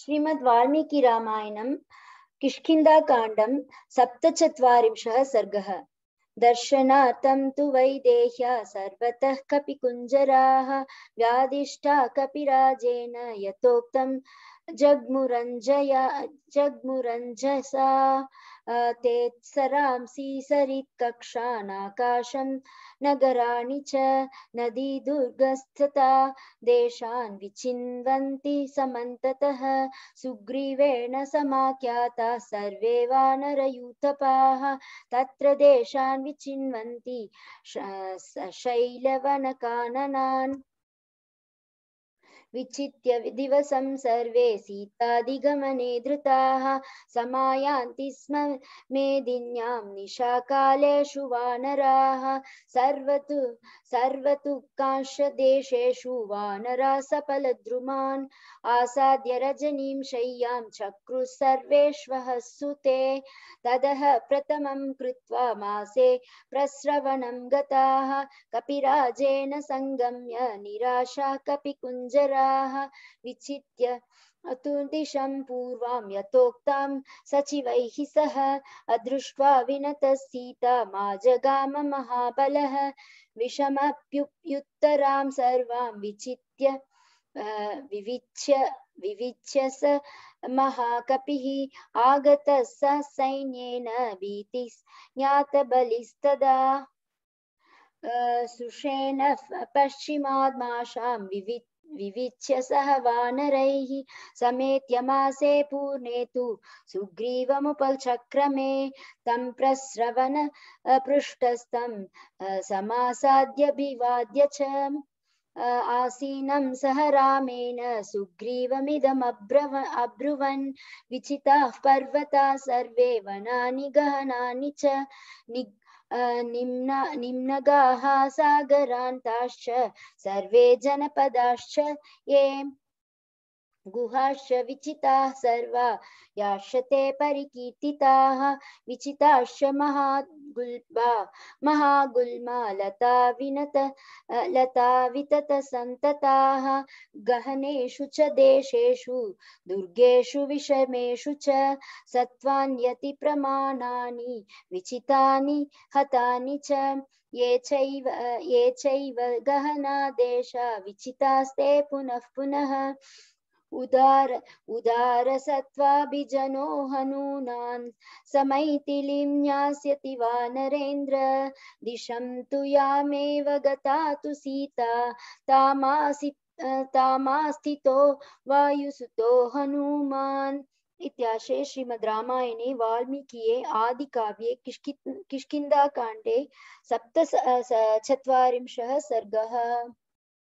श्रीमद् वाल्मीकि रामायणं किष्किन्धाकाण्डं सप्तचत्वारिंशः सर्गः दर्शनार्थं तु वैदेह्या सर्वतः कपिकुञ्जराः व्याधिष्ठा कपिराजेन यथोक्तं जग्मुरञ्जय जग्मुरञ्जसा तेत्सरांसि सरित्कक्षानाकाशं नगराणि च नदी दुर्गस्थता देशान् विचिन्वन्ति समन्ततः सुग्रीवेण समाख्याता सर्वे वानरयूथपाः तत्र देशान् विचिन्वन्ति शैलवनकाननान् विचित्य दिवसं सर्वे सीतादिगमने धृताः समायान्ति स्म मेदिन्यां निशाकालेषु वानराः सर्वतु सर्वतुकांशदेशेषु वानरा सफलद्रुमान् आसाद्य रजनीं शय्यां चक्रुः सर्वेष्वः सुते तदः प्रथमं कृत्वा मासे प्रस्रवणं गताः कपिराजेन सङ्गम्य निराशा कपिकुञ्जरा विचित्राः विचित्य अतुर्दिशं पूर्वां यथोक्तां सचिवैः सह अदृष्ट्वा विनतः सीतामाजगाम महाबलः विषमप्युत्तरां सर्वां विचित्य विविच्य विविच्य स महाकपिः आगतः स सैन्येन भीति ज्ञातबलिस्तदा सुषेण पश्चिमाद्माशां विविच्य विविच्य सह वानरैः समेत्यमासे पूर्णे तु सुग्रीवमुपचक्रमे तं प्रस्रवन पृष्ठस्तं समासाद्यभिवाद्य च आसीनं सह रामेण सुग्रीवमिदमब्रव अब्रुवन् विचिताः पर्वता सर्वे वनानि गहनानि च निम्नगाः सागरान्ताश्च सर्वे जनपदाश्च ये गुहाश्च विचिताः सर्वा याशते परिकीर्तिताः विचिताश्च महागुल्बा महागुल्मा लता विनत लता विततसन्तताः गहनेषु च देशेषु दुर्गेषु विषमेषु च सत्त्वान्यतिप्रमाणानि विचितानि हतानि च ये चैव ये चैव गहना देशा विचितास्ते पुनः पुनः उदार उदार उदारसत्त्वाभिजनो हनूनान् समैतिलीं न्यास्यति वा नरेन्द्र दिशं तु यामेव गता तु सीता तामासि तामास्थितो वायुसुतो हनूमान् इत्याशे श्रीमद् रामायणे वाल्मीकिये आदिकाव्ये किष्कि किष्किन्दाकाण्डे सप्त चत्वारिंशः सर्गः